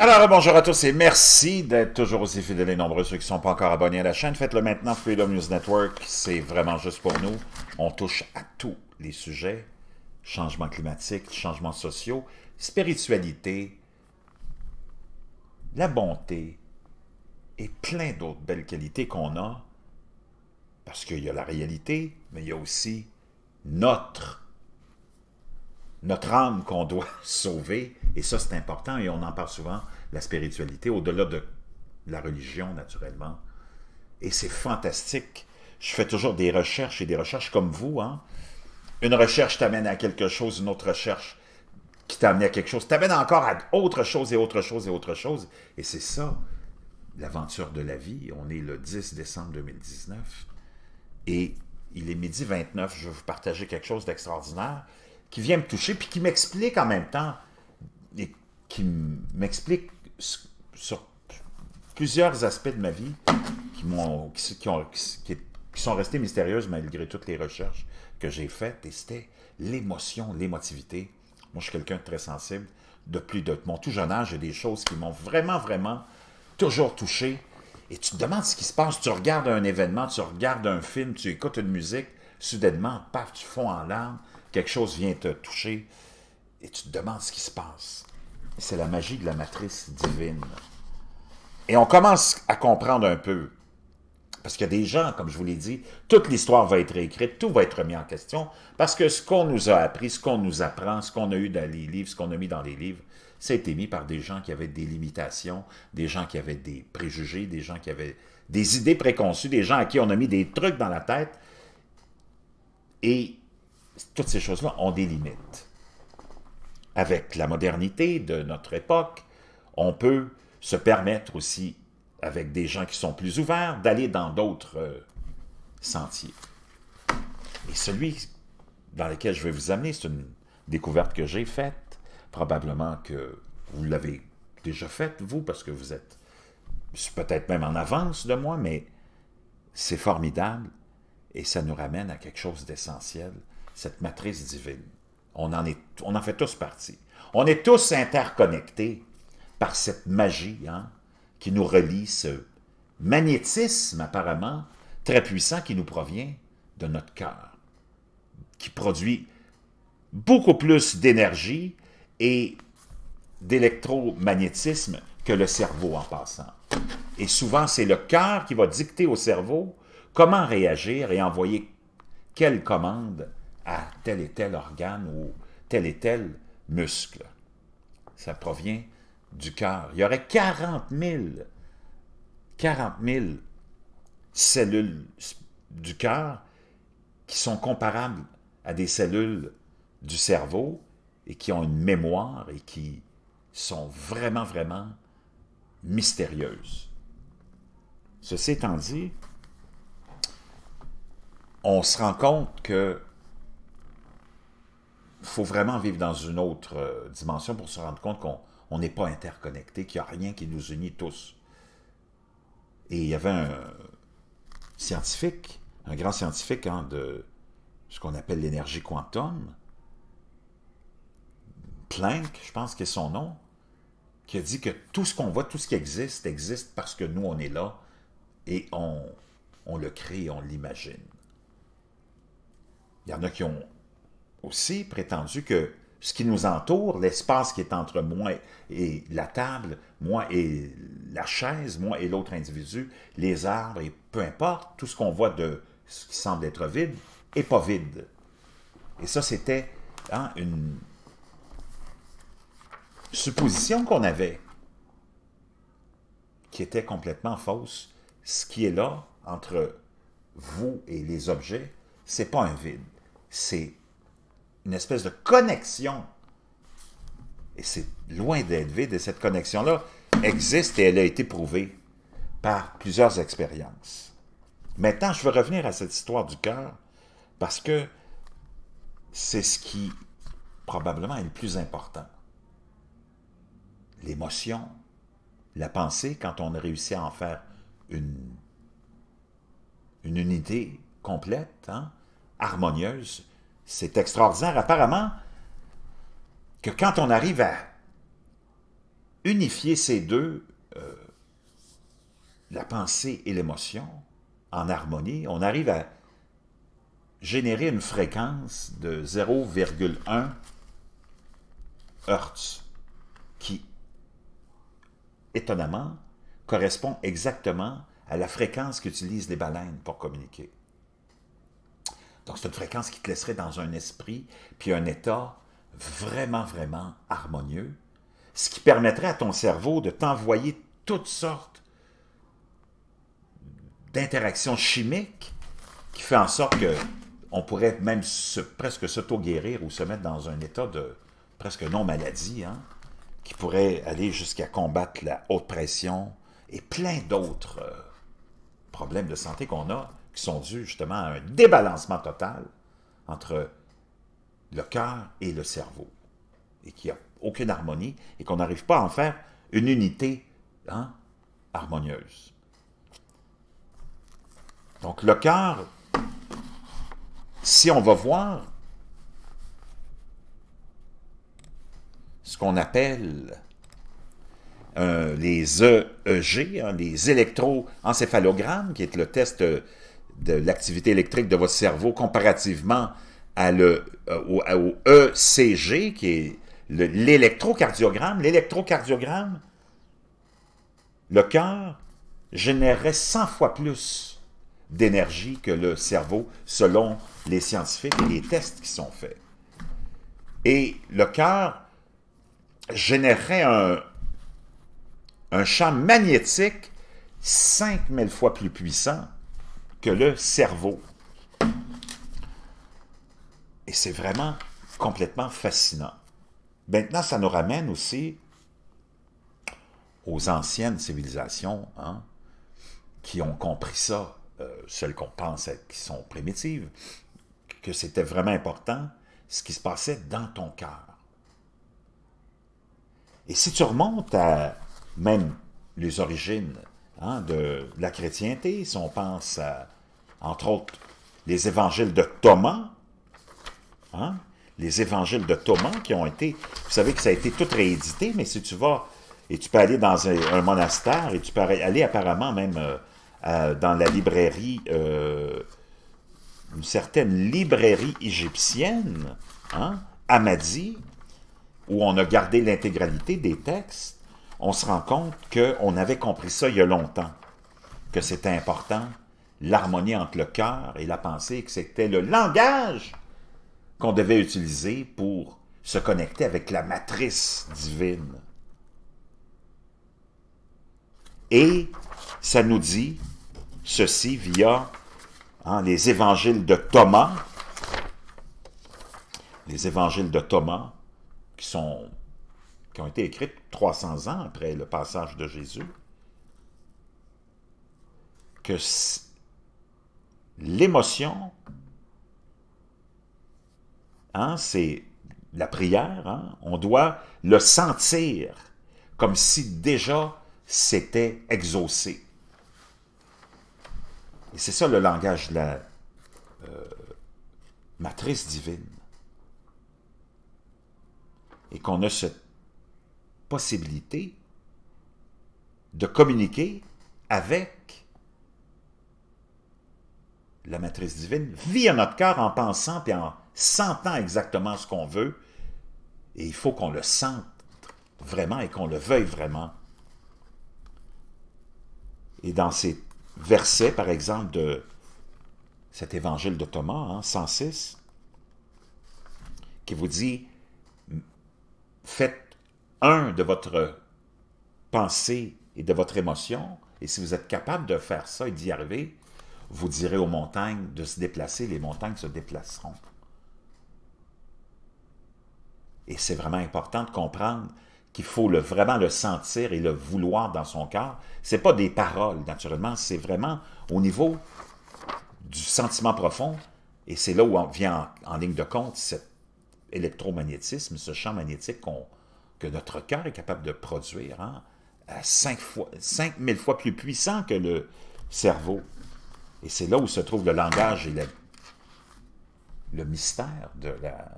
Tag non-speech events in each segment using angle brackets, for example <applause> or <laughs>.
Alors, bonjour à tous et merci d'être toujours aussi fidèles et nombreux. Ceux qui ne sont pas encore abonnés à la chaîne, faites-le maintenant. Freedom News Network, c'est vraiment juste pour nous. On touche à tous les sujets. Changement climatique, changements sociaux, spiritualité, la bonté et plein d'autres belles qualités qu'on a. Parce qu'il y a la réalité, mais il y a aussi notre notre âme qu'on doit <laughs> sauver, et ça c'est important, et on en parle souvent, la spiritualité, au-delà de la religion naturellement. Et c'est fantastique. Je fais toujours des recherches et des recherches comme vous. Hein? Une recherche t'amène à quelque chose, une autre recherche qui t'amène à quelque chose, t'amène encore à autre chose et autre chose et autre chose. Et c'est ça, l'aventure de la vie. On est le 10 décembre 2019 et il est midi 29. Je vais vous partager quelque chose d'extraordinaire qui vient me toucher, puis qui m'explique en même temps, et qui m'explique sur plusieurs aspects de ma vie qui, qui, sont restés mystérieuses malgré toutes les recherches que j'ai faites, et c'était l'émotion, l'émotivité. Moi, je suis quelqu'un de très sensible. Depuis de mon tout jeune âge, j'ai des choses qui m'ont vraiment, vraiment toujours touché. Et tu te demandes ce qui se passe. Tu regardes un événement, tu regardes un film, tu écoutes une musique. Soudainement, paf, tu fonds en larmes quelque chose vient te toucher et tu te demandes ce qui se passe. C'est la magie de la matrice divine. Et on commence à comprendre un peu. Parce qu'il y a des gens, comme je vous l'ai dit, toute l'histoire va être réécrite, tout va être remis en question, parce que ce qu'on nous a appris, ce qu'on nous apprend, ce qu'on a eu dans les livres, ce qu'on a mis dans les livres, ça a été mis par des gens qui avaient des limitations, des gens qui avaient des préjugés, des gens qui avaient des idées préconçues, des gens à qui on a mis des trucs dans la tête. Et toutes ces choses-là ont des limites. Avec la modernité de notre époque, on peut se permettre aussi, avec des gens qui sont plus ouverts, d'aller dans d'autres euh, sentiers. Et celui dans lequel je vais vous amener, c'est une découverte que j'ai faite, probablement que vous l'avez déjà faite, vous, parce que vous êtes peut-être même en avance de moi, mais c'est formidable et ça nous ramène à quelque chose d'essentiel cette matrice divine. On en, est, on en fait tous partie. On est tous interconnectés par cette magie hein, qui nous relie, ce magnétisme apparemment très puissant qui nous provient de notre cœur, qui produit beaucoup plus d'énergie et d'électromagnétisme que le cerveau en passant. Et souvent, c'est le cœur qui va dicter au cerveau comment réagir et envoyer quelles commandes à tel et tel organe ou tel et tel muscle. Ça provient du cœur. Il y aurait 40 000, 40 000 cellules du cœur qui sont comparables à des cellules du cerveau et qui ont une mémoire et qui sont vraiment, vraiment mystérieuses. Ceci étant dit, on se rend compte que faut vraiment vivre dans une autre euh, dimension pour se rendre compte qu'on n'est pas interconnecté, qu'il n'y a rien qui nous unit tous. Et il y avait un scientifique, un grand scientifique hein, de ce qu'on appelle l'énergie quantum, Planck, je pense que c'est son nom, qui a dit que tout ce qu'on voit, tout ce qui existe, existe parce que nous, on est là et on, on le crée, on l'imagine. Il y en a qui ont aussi prétendu que ce qui nous entoure, l'espace qui est entre moi et la table, moi et la chaise, moi et l'autre individu, les arbres et peu importe, tout ce qu'on voit de ce qui semble être vide n'est pas vide. Et ça, c'était hein, une supposition qu'on avait qui était complètement fausse. Ce qui est là entre vous et les objets, c'est pas un vide, c'est une espèce de connexion. Et c'est loin d'être vide, et cette connexion-là existe et elle a été prouvée par plusieurs expériences. Maintenant, je veux revenir à cette histoire du cœur, parce que c'est ce qui probablement est le plus important. L'émotion, la pensée, quand on a réussi à en faire une, une unité complète, hein, harmonieuse, c'est extraordinaire. Apparemment, que quand on arrive à unifier ces deux, euh, la pensée et l'émotion, en harmonie, on arrive à générer une fréquence de 0,1 Hertz, qui, étonnamment, correspond exactement à la fréquence qu'utilisent les baleines pour communiquer. Donc, c'est une fréquence qui te laisserait dans un esprit, puis un état vraiment, vraiment harmonieux, ce qui permettrait à ton cerveau de t'envoyer toutes sortes d'interactions chimiques qui fait en sorte qu'on pourrait même presque s'auto-guérir ou se mettre dans un état de presque non-maladie, hein, qui pourrait aller jusqu'à combattre la haute pression et plein d'autres euh, problèmes de santé qu'on a qui sont dus justement à un débalancement total entre le cœur et le cerveau, et qu'il n'y a aucune harmonie, et qu'on n'arrive pas à en faire une unité hein, harmonieuse. Donc le cœur, si on va voir ce qu'on appelle euh, les EEG, hein, les électroencéphalogrammes, qui est le test euh, de l'activité électrique de votre cerveau comparativement à le, euh, au, ECG, qui est l'électrocardiogramme. L'électrocardiogramme, le cœur générerait 100 fois plus d'énergie que le cerveau, selon les scientifiques et les tests qui sont faits. Et le cœur générerait un, un champ magnétique 5000 fois plus puissant que le cerveau. Et c'est vraiment complètement fascinant. Maintenant, ça nous ramène aussi aux anciennes civilisations hein, qui ont compris ça, euh, celles qu'on pense être, qui sont primitives, que c'était vraiment important ce qui se passait dans ton cœur. Et si tu remontes à même les origines Hein, de, la chrétienté, si on pense à, entre autres, les évangiles de Thomas, hein, les évangiles de Thomas qui ont été, vous savez que ça a été tout réédité, mais si tu vas, et tu peux aller dans un, monastère, et tu peux aller apparemment même euh, dans la librairie, euh, une certaine librairie égyptienne, hein, Amadi, où on a gardé l'intégralité des textes, on se rend compte qu'on avait compris ça il y a longtemps, que c'était important, l'harmonie entre le cœur et la pensée, que c'était le langage qu'on devait utiliser pour se connecter avec la matrice divine. Et ça nous dit ceci via hein, les évangiles de Thomas, les évangiles de Thomas, qui sont qui ont été écrites 300 ans après le passage de Jésus, que l'émotion, hein, c'est la prière, hein, on doit le sentir comme si déjà c'était exaucé. Et c'est ça le langage de la euh, matrice divine. Et qu'on a cette possibilité de communiquer avec la matrice divine via notre cœur en pensant et en sentant exactement ce qu'on veut. Et il faut qu'on le sente vraiment et qu'on le veuille vraiment. Et dans ces versets, par exemple, de cet évangile de Thomas, hein, 106, qui vous dit, faites un, de votre pensée et de votre émotion, et si vous êtes capable de faire ça et d'y arriver, vous direz aux montagnes de se déplacer, les montagnes se déplaceront. Et c'est vraiment important de comprendre qu'il faut vraiment le sentir et le vouloir dans son cœur. Ce n'est pas des paroles, naturellement, c'est vraiment au niveau du sentiment profond. Et c'est là où on vient en ligne de compte cet électromagnétisme, ce champ magnétique qu'on que notre cœur est capable de produire à hein, 5 euh, fois, 5000 fois plus puissant que le cerveau. Et c'est là où se trouve le langage et le, mystère de la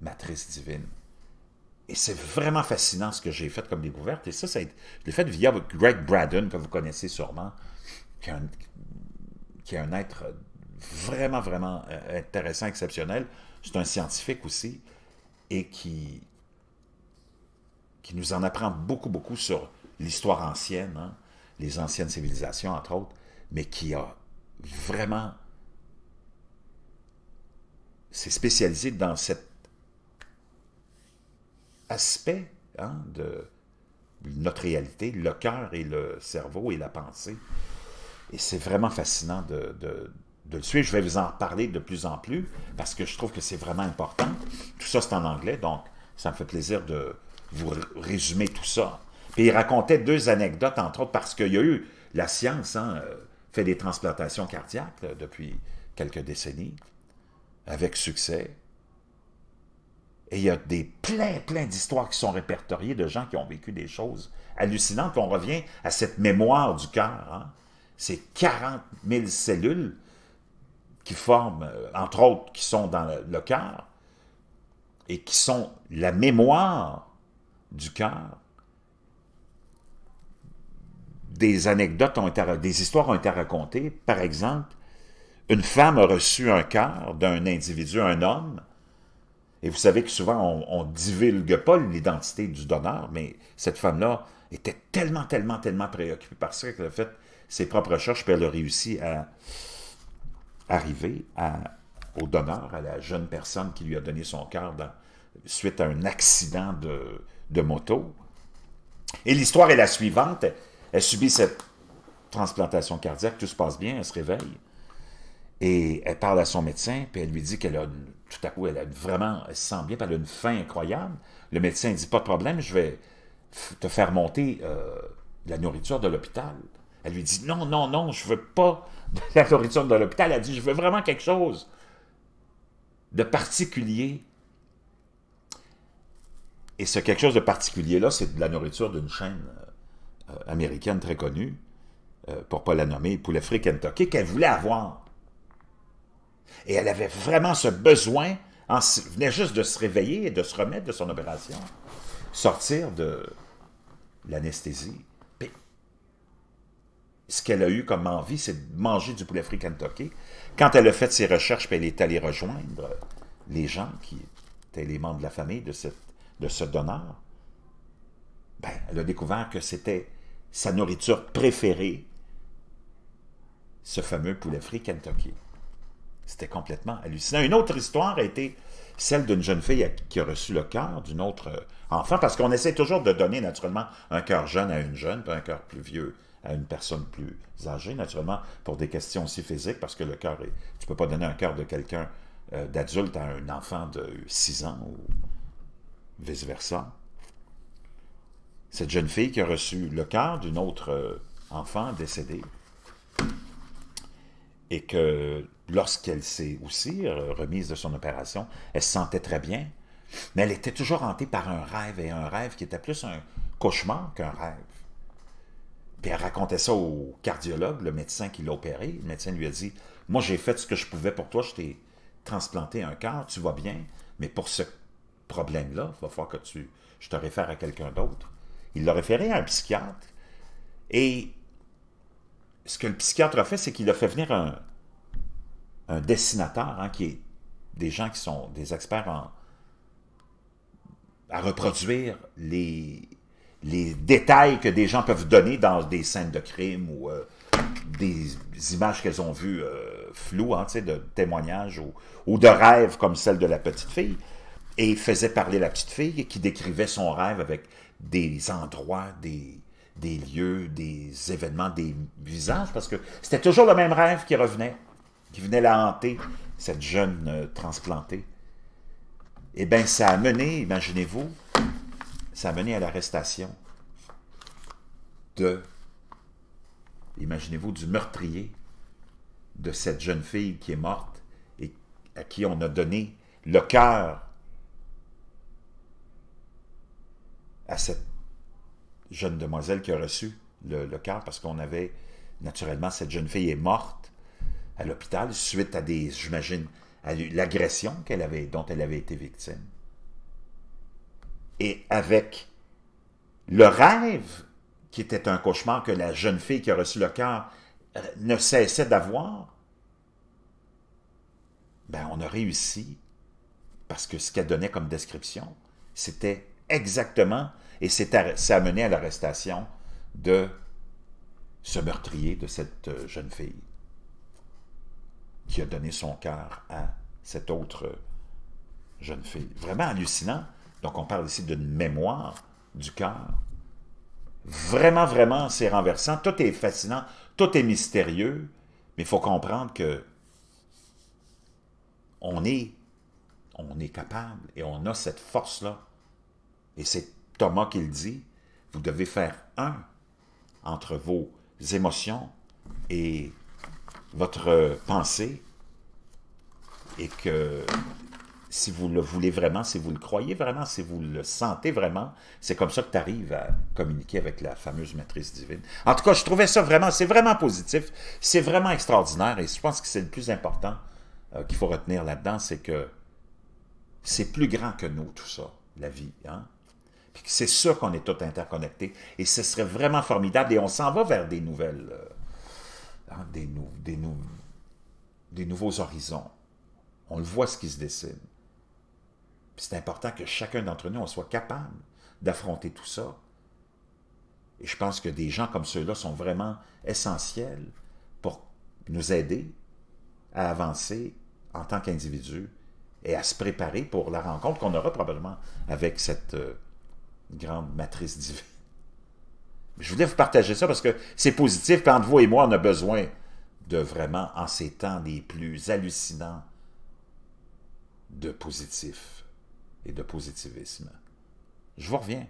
matrice divine. Et c'est vraiment fascinant ce que j'ai fait comme découverte. Et ça, ça je l'ai fait via Greg Braden, que vous connaissez sûrement, qui est un, qui est un être vraiment, vraiment euh, intéressant, exceptionnel. C'est un scientifique aussi, et qui qui nous en apprend beaucoup, beaucoup sur l'histoire ancienne, hein, les anciennes civilisations, entre autres, mais qui a vraiment... s'est spécialisé dans cet aspect hein, de notre réalité, le cœur et le cerveau et la pensée. Et c'est vraiment fascinant de, de, le suivre. Je vais vous en parler de plus en plus parce que je trouve que c'est vraiment important. Tout ça, c'est en anglais, donc ça me fait plaisir de, vous résumez tout ça. Puis il racontait deux anecdotes, entre autres, parce qu'il y a eu, la science hein, euh, fait des transplantations cardiaques depuis quelques décennies, avec succès. Et il y a des plein, plein d'histoires qui sont répertoriées de gens qui ont vécu des choses hallucinantes. on revient à cette mémoire du cœur. Hein. C'est 40 000 cellules qui forment, euh, entre autres, qui sont dans le cœur et qui sont la mémoire du cœur. Des anecdotes ont été, des histoires ont été racontées. Par exemple, une femme a reçu un cœur d'un individu, un homme, et vous savez que souvent, on ne divulgue pas l'identité du donneur, mais cette femme-là était tellement, tellement, tellement préoccupée par ça qu'elle a fait ses propres recherches, puis elle a réussi à arriver au donneur, à la jeune personne qui lui a donné son cœur suite à un accident de, de moto. Et l'histoire est la suivante. Elle subit cette transplantation cardiaque, tout se passe bien, elle se réveille. Et elle parle à son médecin, puis elle lui dit qu'elle a, tout à coup, elle a vraiment, elle se sent bien, elle a une faim incroyable. Le médecin dit, pas de problème, je vais te faire monter euh, la nourriture de l'hôpital. Elle lui dit, non, non, non, je veux pas la nourriture de l'hôpital. Elle dit, je veux vraiment quelque chose de particulier et ce quelque chose de particulier-là, c'est de la nourriture d'une chaîne euh, américaine très connue, euh, pour ne pas la nommer, Poulet and Kentucky, qu'elle voulait avoir. Et elle avait vraiment ce besoin, en, venait juste de se réveiller et de se remettre de son opération, sortir de l'anesthésie. Ce qu'elle a eu comme envie, c'est de manger du poulet frit Kentucky. Quand elle a fait ses recherches, elle est allée rejoindre les gens qui étaient les membres de la famille de cette de ce donneur, ben, elle a découvert que c'était sa nourriture préférée, ce fameux poulet frit Kentucky. C'était complètement hallucinant. Une autre histoire a été celle d'une jeune fille qui a reçu le cœur d'une autre euh, enfant, parce qu'on essaie toujours de donner naturellement un cœur jeune à une jeune, puis un cœur plus vieux à une personne plus âgée, naturellement, pour des questions aussi physiques, parce que le cœur est... Tu ne peux pas donner un cœur de quelqu'un euh, d'adulte à un enfant de 6 ans ou vice-versa. Cette jeune fille qui a reçu le cœur d'une autre euh, enfant décédée, et que lorsqu'elle s'est aussi euh, remise de son opération, elle se sentait très bien, mais elle était toujours hantée par un rêve, et un rêve qui était plus un cauchemar qu'un rêve. Puis elle racontait ça au cardiologue, le médecin qui l'a opéré. Le médecin lui a dit Moi, j'ai fait ce que je pouvais pour toi, je t'ai transplanté un cœur, tu vas bien, mais pour ce problème-là, il va falloir que tu, je te réfère à quelqu'un d'autre. Il l'a référé à un psychiatre et ce que le psychiatre a fait, c'est qu'il a fait venir un, dessinateur, hein, qui est des gens qui sont des experts à reproduire les, détails que des gens peuvent donner dans des scènes de crime ou euh, des images qu'elles ont vues euh, floues, hein, de témoignages ou, de rêves comme celle de la petite fille. Et faisait parler la petite fille qui décrivait son rêve avec des endroits, des, lieux, des événements, des visages, parce que c'était toujours le même rêve qui revenait, qui venait la hanter, cette jeune euh, transplantée. Eh bien, ça a mené, imaginez-vous, ça a mené à l'arrestation de, imaginez-vous, du meurtrier de cette jeune fille qui est morte et à qui on a donné le cœur à cette jeune demoiselle qui a reçu le, cœur parce qu'on avait, naturellement, cette jeune fille est morte à l'hôpital suite à des, j'imagine, à l'agression qu'elle avait, dont elle avait été victime. Et avec le rêve, qui était un cauchemar que la jeune fille qui a reçu le cœur euh, ne cessait d'avoir, ben on a réussi, parce que ce qu'elle donnait comme description, c'était exactement, et c'est amené à l'arrestation de ce meurtrier, de cette euh, jeune fille, qui a donné son cœur à cette autre euh, jeune fille. Vraiment hallucinant. Donc on parle ici d'une mémoire du cœur. Vraiment, vraiment, c'est renversant. Tout est fascinant, tout est mystérieux, mais il faut comprendre que on est, on est capable et on a cette force-là et c'est Thomas qui le dit, vous devez faire un entre vos émotions et votre pensée, et que si vous le voulez vraiment, si vous le croyez vraiment, si vous le sentez vraiment, c'est comme ça que tu arrives à communiquer avec la fameuse maîtrise divine. En tout cas, je trouvais ça vraiment, c'est vraiment positif, c'est vraiment extraordinaire, et je pense que c'est le plus important euh, qu'il faut retenir là-dedans, c'est que c'est plus grand que nous, tout ça, la vie. Hein? c'est sûr qu'on est tous interconnectés. Et ce serait vraiment formidable. Et on s'en va vers des nouvelles... Euh, hein, des, des, nouveaux horizons. On le voit ce qui se dessine. C'est important que chacun d'entre nous, soit capable d'affronter tout ça. Et je pense que des gens comme ceux-là sont vraiment essentiels pour nous aider à avancer en tant qu'individus et à se préparer pour la rencontre qu'on aura probablement avec cette... Euh, grande matrice divine. Je voulais vous partager ça parce que c'est positif, puis entre vous et moi, on a besoin de vraiment, en ces temps les plus hallucinants, de positif et de positivisme. Je vous reviens.